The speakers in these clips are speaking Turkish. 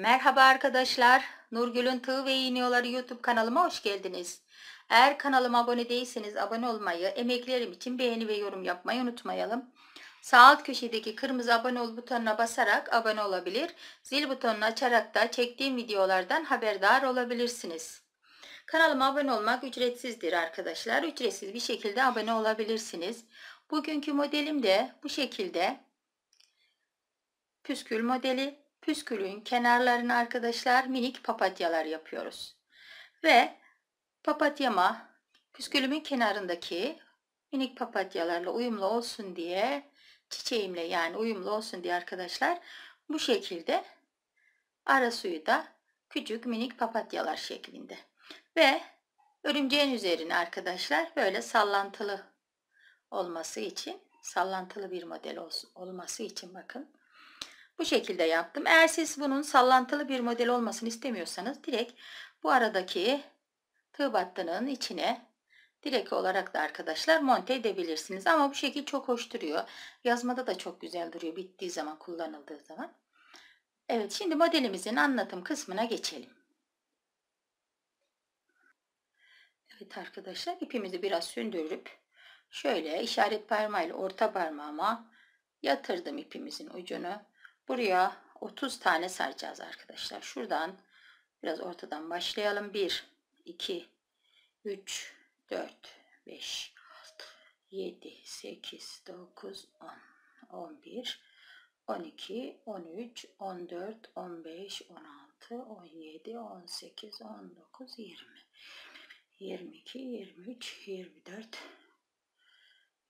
Merhaba arkadaşlar. Nurgül'ün Tığ ve İğniyorları YouTube kanalıma hoş geldiniz. Eğer kanalıma abone değilseniz abone olmayı, emeklerim için beğeni ve yorum yapmayı unutmayalım. Sağ alt köşedeki kırmızı abone ol butonuna basarak abone olabilir, zil butonunu açarak da çektiğim videolardan haberdar olabilirsiniz. Kanalıma abone olmak ücretsizdir arkadaşlar. Ücretsiz bir şekilde abone olabilirsiniz. Bugünkü modelim de bu şekilde. Püskül modeli püskülün kenarlarını arkadaşlar minik papatyalar yapıyoruz. Ve papatyama püskülümün kenarındaki minik papatyalarla uyumlu olsun diye çiçeğimle yani uyumlu olsun diye arkadaşlar bu şekilde ara suyu da küçük minik papatyalar şeklinde. Ve örümceğin üzerine arkadaşlar böyle sallantılı olması için sallantılı bir model olması için bakın bu şekilde yaptım. Eğer siz bunun sallantılı bir model olmasını istemiyorsanız direkt bu aradaki tığ battının içine direkt olarak da arkadaşlar monte edebilirsiniz. Ama bu şekil çok hoş duruyor. Yazmada da çok güzel duruyor bittiği zaman kullanıldığı zaman. Evet şimdi modelimizin anlatım kısmına geçelim. Evet arkadaşlar ipimizi biraz sündürüp şöyle işaret parmağıyla orta parmağıma yatırdım ipimizin ucunu. Buraya 30 tane sayacağız arkadaşlar. Şuradan biraz ortadan başlayalım. 1, 2, 3, 4, 5, 6, 7, 8, 9, 10, 11, 12, 13, 14, 15, 16, 17, 18, 19, 20, 22, 23, 24,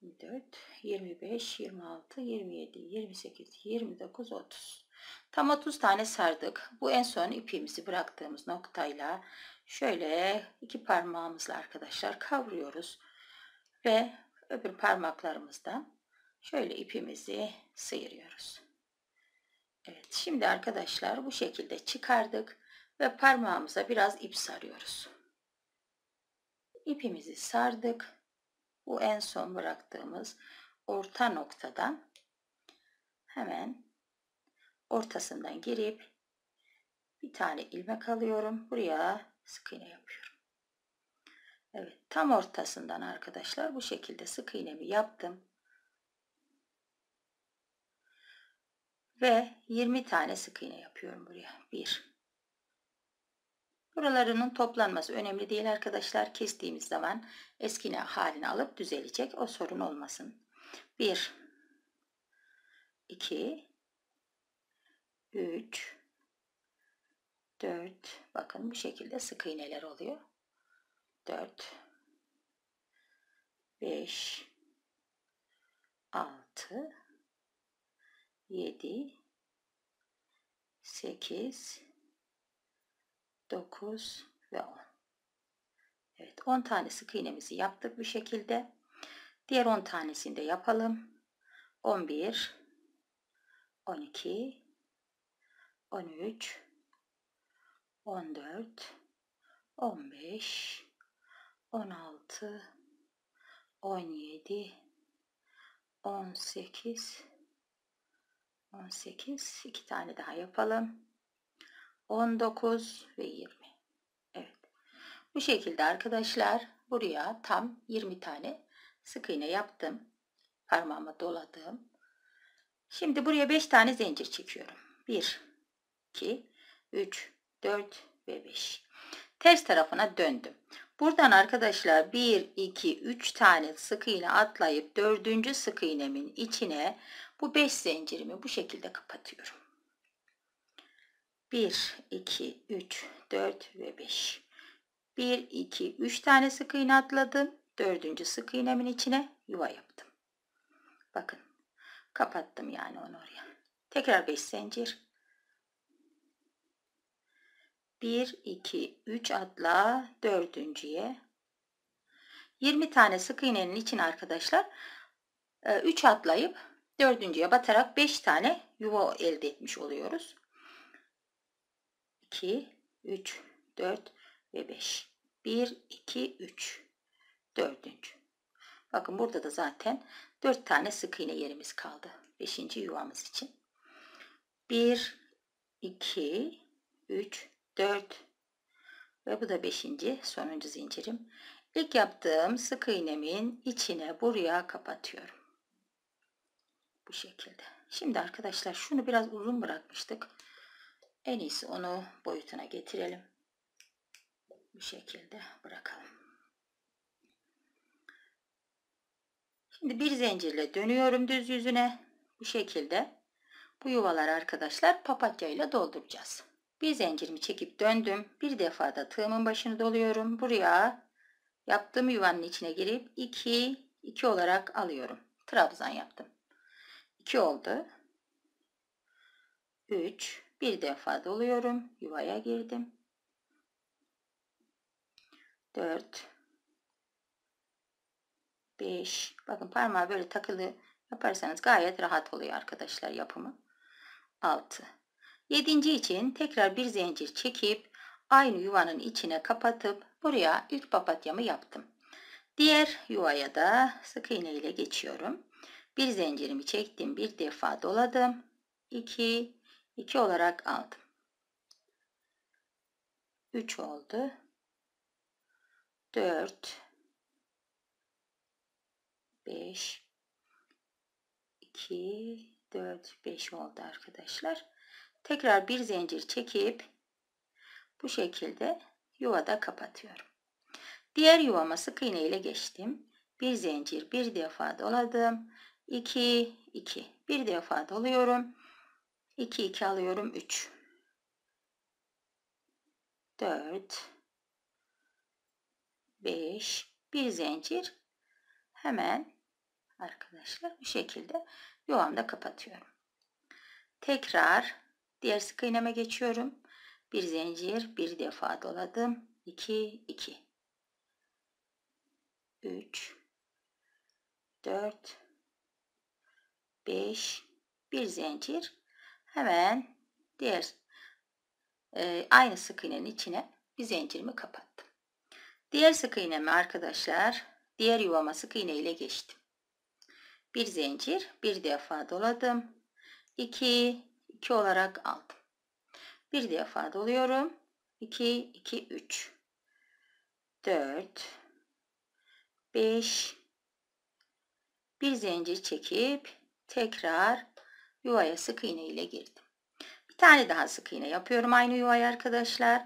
24, 25, 26, 27, 28, 29, 30. Tam 30 tane sardık. Bu en son ipimizi bıraktığımız noktayla şöyle iki parmağımızla arkadaşlar kavruyoruz. Ve öbür parmaklarımızda şöyle ipimizi sıyırıyoruz. Evet şimdi arkadaşlar bu şekilde çıkardık ve parmağımıza biraz ip sarıyoruz. İpimizi sardık bu en son bıraktığımız orta noktadan hemen ortasından girip bir tane ilmek alıyorum. Buraya sık iğne yapıyorum. Evet tam ortasından arkadaşlar bu şekilde sık iğnemi yaptım. Ve 20 tane sık iğne yapıyorum buraya. 1 Buralarının toplanması önemli değil arkadaşlar. Kestiğimiz zaman eskine halini alıp düzelecek. O sorun olmasın. 1 2 3 4 bakın bu şekilde sık iğneler oluyor. 4 5 6 7 8 9 ve 10. Evet 10 tane sık iğnemizi yaptık bu şekilde. Diğer 10 tanesini de yapalım. 11 12 13 14 15 16 17 18 18 iki tane daha yapalım. 19 ve 20. Evet. Bu şekilde arkadaşlar buraya tam 20 tane sık iğne yaptım. Parmağıma doladım. Şimdi buraya 5 tane zincir çekiyorum. 1 2 3 4 ve 5. Ters tarafına döndüm. Buradan arkadaşlar 1 2 3 tane sık iğne atlayıp 4. sık iğnemin içine bu 5 zincirimi bu şekilde kapatıyorum. 1, 2, 3, 4 ve 5. 1, 2, 3 tane sık iğne atladım. Dördüncü sık iğnemin içine yuva yaptım. Bakın kapattım yani onu oraya. Tekrar 5 zincir. 1, 2, 3 atla dördüncüye. 20 tane sık iğnenin içine arkadaşlar 3 e, atlayıp dördüncüye batarak 5 tane yuva elde etmiş oluyoruz. 2, 3, 4 ve 5. 1, 2, 3. Dördüncü. Bakın burada da zaten 4 tane sık iğne yerimiz kaldı. 5. yuvamız için. 1, 2, 3, 4 ve bu da 5. sonuncu zincirim. İlk yaptığım sık iğnemin içine buraya kapatıyorum. Bu şekilde. Şimdi arkadaşlar şunu biraz uzun bırakmıştık. En iyisi onu boyutuna getirelim. Bu şekilde bırakalım. Şimdi bir zincirle dönüyorum düz yüzüne. Bu şekilde. Bu yuvaları arkadaşlar papatya ile dolduracağız. Bir zincirimi çekip döndüm. Bir defa da tığımın başını doluyorum. Buraya yaptığım yuvanın içine girip 2 2 olarak alıyorum. Trabzan yaptım. 2 oldu. 3 bir defa doluyorum. Yuvaya girdim. 4 5 Bakın parmağı böyle takılı yaparsanız gayet rahat oluyor arkadaşlar yapımı. 6 7. için tekrar bir zincir çekip aynı yuvanın içine kapatıp buraya ilk papatyamı yaptım. Diğer yuvaya da sık iğne ile geçiyorum. Bir zincirimi çektim. Bir defa doladım. 2 2 olarak aldım. 3 oldu. 4 5 2 4 5 oldu arkadaşlar. Tekrar bir zincir çekip bu şekilde yuvada kapatıyorum. Diğer yuvama sık iğne ile geçtim. Bir zincir bir defa doladım. 2 2 bir defa doluyorum. 2 2 alıyorum 3 4 5 bir zincir hemen arkadaşlar bu şekilde yuvamda kapatıyorum tekrar diğer sık iğneme geçiyorum bir zincir bir defa doladım 2 2 3 4 5 bir zincir hemen diğer e, aynı sık iğnenin içine bir zincirimi kapattım. Diğer sık iğnemi arkadaşlar diğer yuvama sık iğne ile geçtim. Bir zincir bir defa doladım. 2 2 olarak aldım. Bir defa doluyorum. 2 2 3 4 5 bir zincir çekip tekrar yuvaya sık iğne ile girdim. Bir tane daha sık iğne yapıyorum aynı yuvaya arkadaşlar.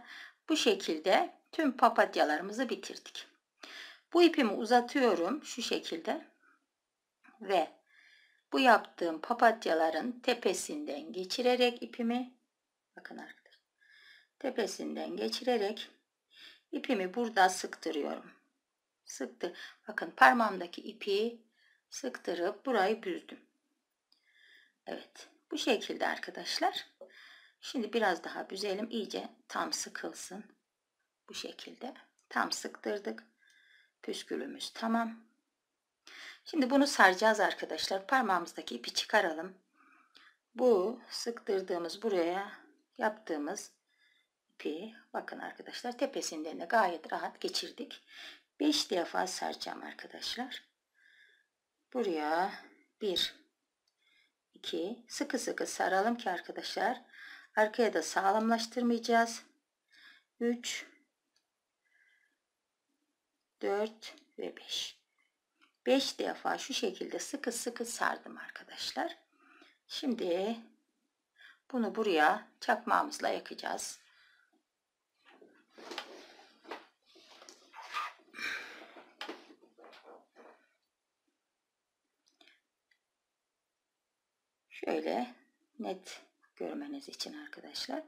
Bu şekilde tüm papatyalarımızı bitirdik. Bu ipimi uzatıyorum şu şekilde ve bu yaptığım papatyaların tepesinden geçirerek ipimi bakın arkadaşlar tepesinden geçirerek ipimi burada sıktırıyorum. Sıktı. Bakın parmağımdaki ipi sıktırıp burayı büzdüm. Evet bu şekilde arkadaşlar. Şimdi biraz daha büzelim iyice tam sıkılsın. Bu şekilde tam sıktırdık. Püskülümüz tamam. Şimdi bunu saracağız arkadaşlar. Parmağımızdaki ipi çıkaralım. Bu sıktırdığımız buraya yaptığımız ipi bakın arkadaşlar tepesinden de gayet rahat geçirdik. 5 defa saracağım arkadaşlar. Buraya 1 2 sıkı sıkı saralım ki arkadaşlar arkaya da sağlamlaştırmayacağız 3 4 ve 5 5 defa şu şekilde sıkı sıkı sardım arkadaşlar şimdi bunu buraya çakmağımızla yakacağız Şöyle net görmeniz için arkadaşlar.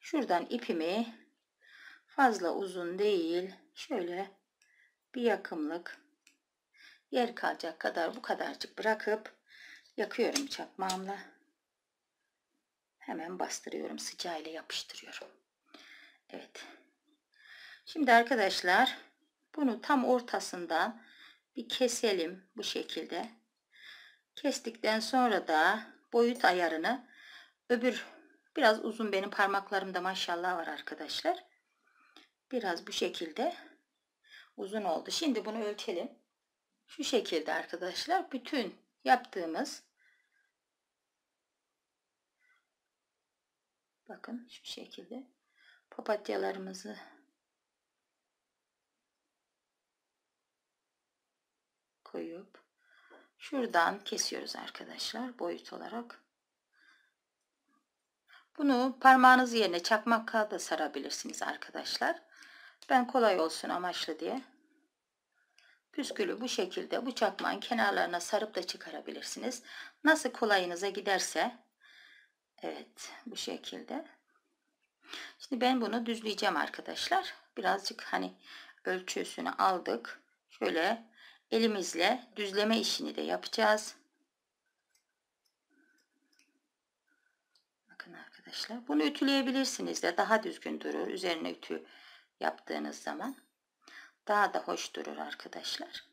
Şuradan ipimi fazla uzun değil şöyle bir yakımlık yer kalacak kadar bu kadarcık bırakıp yakıyorum çakmağımla. Hemen bastırıyorum sıcağıyla yapıştırıyorum. Evet. Şimdi arkadaşlar bunu tam ortasından bir keselim bu şekilde. Kestikten sonra da boyut ayarını öbür biraz uzun benim parmaklarımda maşallah var arkadaşlar. Biraz bu şekilde uzun oldu. Şimdi bunu ölçelim. Şu şekilde arkadaşlar bütün yaptığımız bakın şu şekilde papatyalarımızı koyup Şuradan kesiyoruz arkadaşlar boyut olarak. Bunu parmağınız yerine çakmakla da sarabilirsiniz arkadaşlar. Ben kolay olsun amaçlı diye püskülü bu şekilde bu çakmağın kenarlarına sarıp da çıkarabilirsiniz. Nasıl kolayınıza giderse evet bu şekilde. Şimdi ben bunu düzleyeceğim arkadaşlar. Birazcık hani ölçüsünü aldık. Şöyle elimizle düzleme işini de yapacağız. Bakın arkadaşlar bunu ütüleyebilirsiniz de daha düzgün durur. Üzerine ütü yaptığınız zaman daha da hoş durur arkadaşlar.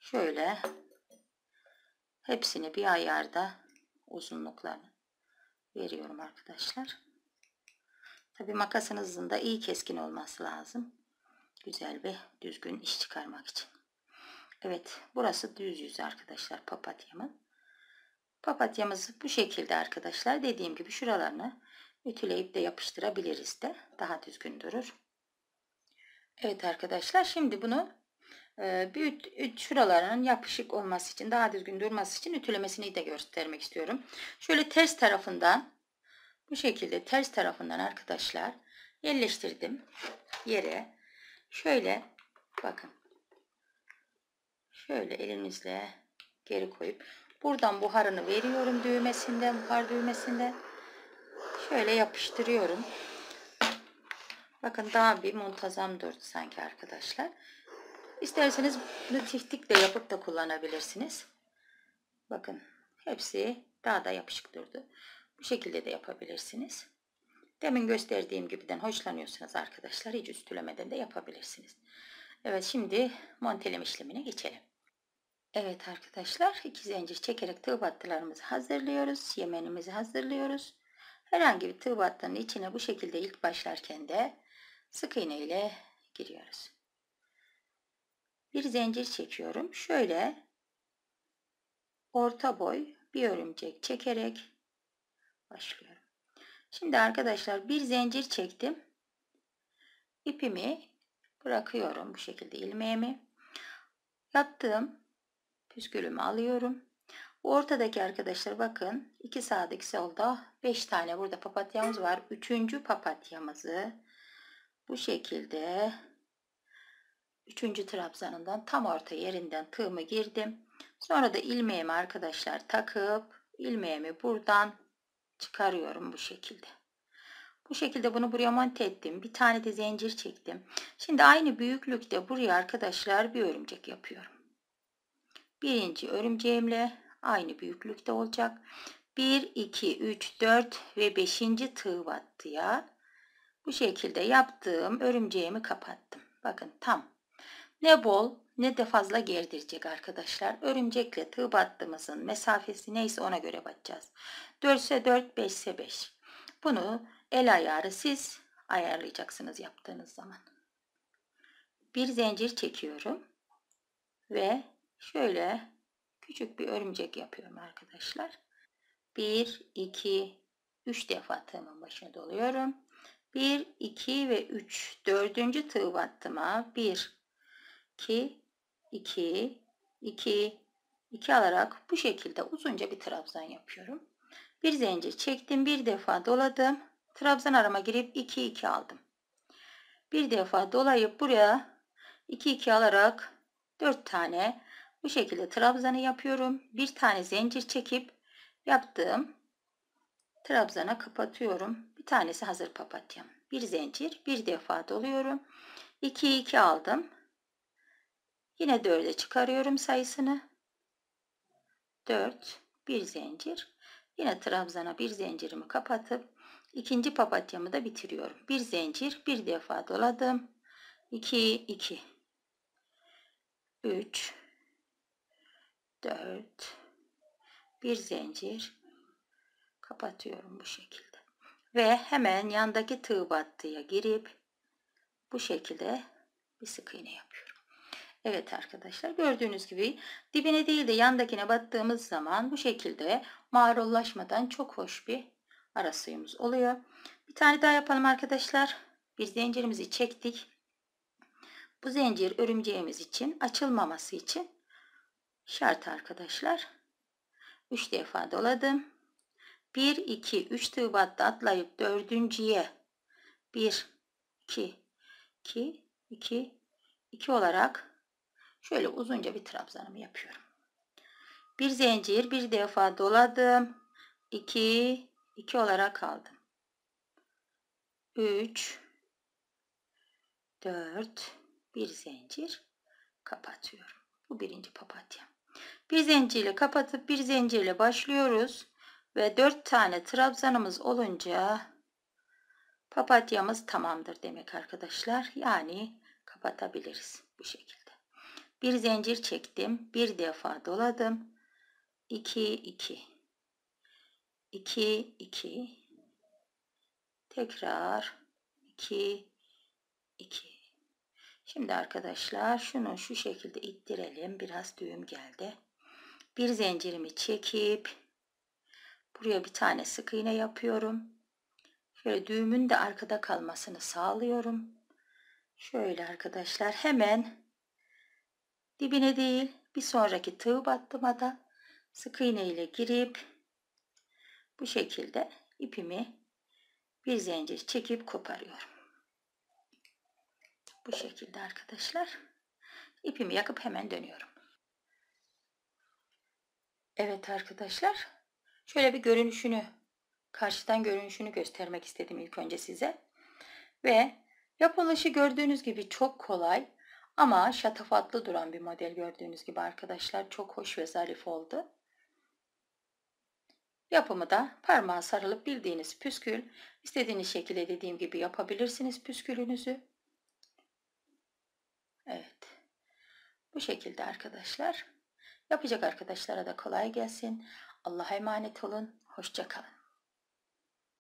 Şöyle hepsini bir ayarda uzunluklarını veriyorum arkadaşlar. Tabi makasınızın da iyi keskin olması lazım. Güzel ve düzgün iş çıkarmak için. Evet burası düz yüz arkadaşlar papatyamın. Papatyamızı bu şekilde arkadaşlar dediğim gibi şuralarını ütüleyip de yapıştırabiliriz de daha düzgün durur. Evet arkadaşlar şimdi bunu e, bir yapışık olması için daha düzgün durması için ütülemesini de göstermek istiyorum. Şöyle ters tarafından bu şekilde ters tarafından arkadaşlar yerleştirdim yere. Şöyle bakın şöyle elimizle geri koyup buradan buharını veriyorum düğmesinden buhar düğmesinden şöyle yapıştırıyorum bakın daha bir muntazam durdu sanki arkadaşlar İsterseniz bunu tiftik de yapıp da kullanabilirsiniz bakın hepsi daha da yapışık durdu bu şekilde de yapabilirsiniz demin gösterdiğim gibiden hoşlanıyorsanız arkadaşlar hiç üstülemeden de yapabilirsiniz Evet şimdi montelem işlemine geçelim. Evet arkadaşlar iki zincir çekerek tığ battılarımızı hazırlıyoruz. Yemenimizi hazırlıyoruz. Herhangi bir tığ battının içine bu şekilde ilk başlarken de sık iğne ile giriyoruz. Bir zincir çekiyorum. Şöyle orta boy bir örümcek çekerek başlıyorum. Şimdi arkadaşlar bir zincir çektim. İpimi bırakıyorum bu şekilde ilmeğimi. Yaptığım püskülümü alıyorum. Bu Ortadaki arkadaşlar bakın iki sağda iki solda beş tane burada papatyamız var. Üçüncü papatyamızı bu şekilde üçüncü trabzanından tam orta yerinden tığımı girdim. Sonra da ilmeğimi arkadaşlar takıp ilmeğimi buradan çıkarıyorum bu şekilde. Bu şekilde bunu buraya monte ettim. Bir tane de zincir çektim. Şimdi aynı büyüklükte buraya arkadaşlar bir örümcek yapıyorum birinci örümceğimle aynı büyüklükte olacak. 1, 2, 3, 4 ve 5. tığ battıya bu şekilde yaptığım örümceğimi kapattım. Bakın tam ne bol ne de fazla gerdirecek arkadaşlar. Örümcekle tığ battığımızın mesafesi neyse ona göre batacağız. 4 ise 4, 5 ise 5. Bunu el ayarı siz ayarlayacaksınız yaptığınız zaman. Bir zincir çekiyorum ve şöyle küçük bir örümcek yapıyorum arkadaşlar. 1, 2, 3 defa tığımın başına doluyorum. 1, 2 ve 3. Dördüncü tığ battıma 1, 2, 2, 2, 2 alarak bu şekilde uzunca bir trabzan yapıyorum. Bir zincir çektim. Bir defa doladım. Trabzan arama girip 2, 2 aldım. Bir defa dolayıp buraya 2, 2 alarak 4 tane bu şekilde trabzanı yapıyorum. Bir tane zincir çekip yaptığım trabzana kapatıyorum. Bir tanesi hazır papatyam. Bir zincir bir defa doluyorum. 2 2 aldım. Yine 4'e çıkarıyorum sayısını. 4 bir zincir. Yine trabzana bir zincirimi kapatıp ikinci papatyamı da bitiriyorum. Bir zincir bir defa doladım. 2 2 3 4 bir zincir kapatıyorum bu şekilde ve hemen yandaki tığ battıya girip bu şekilde bir sık iğne yapıyorum Evet arkadaşlar gördüğünüz gibi dibine değil de yandakine battığımız zaman bu şekilde mağrullaşmadan çok hoş bir ara suyumuz oluyor. Bir tane daha yapalım arkadaşlar. Bir zincirimizi çektik. Bu zincir örümceğimiz için açılmaması için şart arkadaşlar. 3 defa doladım. 1 2 3 tığ battı atlayıp dördüncüye 1 2 2 2 2 olarak şöyle uzunca bir trabzanımı yapıyorum. Bir zincir bir defa doladım. 2 2 olarak aldım. 3 4 bir zincir kapatıyorum. Bu birinci papatya. Bir zincirle kapatıp bir zincirle başlıyoruz. Ve 4 tane trabzanımız olunca papatyamız tamamdır demek arkadaşlar. Yani kapatabiliriz bu şekilde. Bir zincir çektim. Bir defa doladım. 2 2 2 2 tekrar 2 2 Şimdi arkadaşlar şunu şu şekilde ittirelim. Biraz düğüm geldi. Bir zincirimi çekip buraya bir tane sık iğne yapıyorum. Şöyle düğümün de arkada kalmasını sağlıyorum. Şöyle arkadaşlar hemen dibine değil bir sonraki tığ battıma da sık iğne ile girip bu şekilde ipimi bir zincir çekip koparıyorum. Bu şekilde arkadaşlar. İpimi yakıp hemen dönüyorum. Evet arkadaşlar. Şöyle bir görünüşünü, karşıdan görünüşünü göstermek istedim ilk önce size. Ve yapılışı gördüğünüz gibi çok kolay ama şatafatlı duran bir model gördüğünüz gibi arkadaşlar. Çok hoş ve zarif oldu. Yapımı da parmağa sarılıp bildiğiniz püskül, istediğiniz şekilde dediğim gibi yapabilirsiniz püskülünüzü. Evet. Bu şekilde arkadaşlar. Yapacak arkadaşlara da kolay gelsin. Allah'a emanet olun. Hoşçakalın.